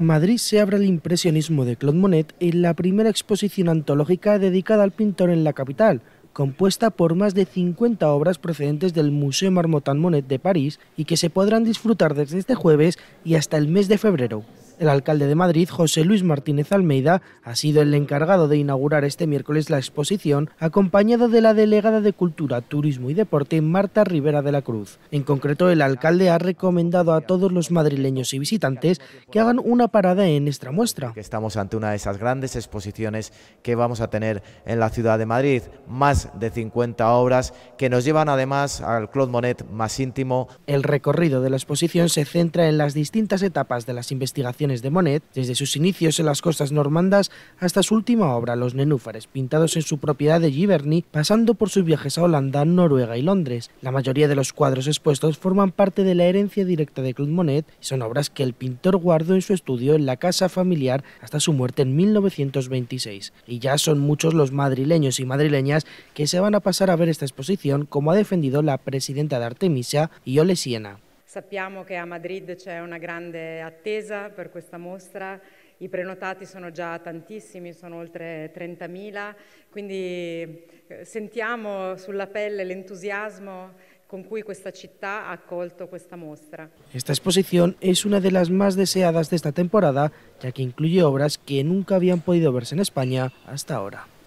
Madrid se abre al impresionismo de Claude Monet en la primera exposición antológica dedicada al pintor en la capital, compuesta por más de 50 obras procedentes del Museo Marmottan Monet de París y que se podrán disfrutar desde este jueves y hasta el mes de febrero. El alcalde de Madrid, José Luis Martínez Almeida, ha sido el encargado de inaugurar este miércoles la exposición, acompañado de la delegada de Cultura, Turismo y Deporte, Marta Rivera de la Cruz. En concreto, el alcalde ha recomendado a todos los madrileños y visitantes que hagan una parada en nuestra muestra. Estamos ante una de esas grandes exposiciones que vamos a tener en la ciudad de Madrid, más de 50 obras que nos llevan además al Claude Monet más íntimo. El recorrido de la exposición se centra en las distintas etapas de las investigaciones de Monet, desde sus inicios en las costas normandas hasta su última obra, Los nenúfares, pintados en su propiedad de Giverny, pasando por sus viajes a Holanda, Noruega y Londres. La mayoría de los cuadros expuestos forman parte de la herencia directa de Claude Monet y son obras que el pintor guardó en su estudio en la casa familiar hasta su muerte en 1926. Y ya son muchos los madrileños y madrileñas que se van a pasar a ver esta exposición, como ha defendido la presidenta de Artemisia, Iole Siena. Sappiamo che a Madrid c'è una grande attesa per questa mostra, i prenotati sono già tantissimi, sono oltre 30.000, quindi eh, sentiamo sulla pelle l'entusiasmo con cui questa città ha accolto esta muestra. Esta exposición es una delle più deseate di de esta temporada, ya que incluye obras che nunca habían potuto vedere in España hasta ora.